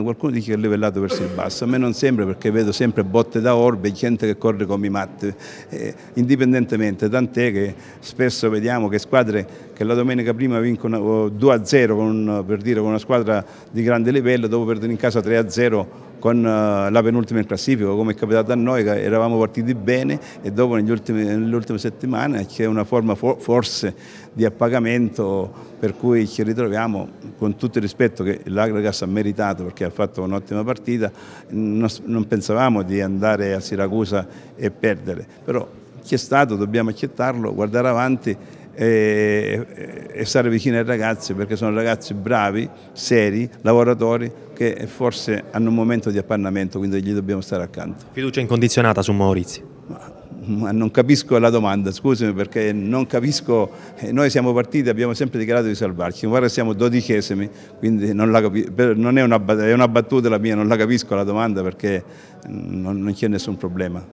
Qualcuno dice che è livellato verso il basso, a me non sembra perché vedo sempre botte da orbe, gente che corre come i matti, eh, indipendentemente, tant'è che spesso vediamo che squadre che la domenica prima vincono 2-0 per dire con una squadra di grande livello, dopo perdono in casa 3-0 con eh, la penultima in classifica, come è capitato a noi che eravamo partiti bene e dopo ultimi, nelle ultime settimane c'è una forma for, forse di appagamento per cui ci ritroviamo con tutto il rispetto che l'Agragas ha meritato perché ha fatto un'ottima partita, non, non pensavamo di andare a Siracusa e perdere, però c'è stato, dobbiamo accettarlo, guardare avanti e, e stare vicino ai ragazzi perché sono ragazzi bravi, seri, lavoratori che forse hanno un momento di appannamento, quindi gli dobbiamo stare accanto. Fiducia incondizionata su Maurizio? Ma, ma non capisco la domanda, scusami perché non capisco, eh, noi siamo partiti, abbiamo sempre dichiarato di salvarci, ora siamo dodicesimi, quindi non, non è, una, è, una, battuta la mia, non la capisco la domanda perché mm, non, non c'è nessun problema.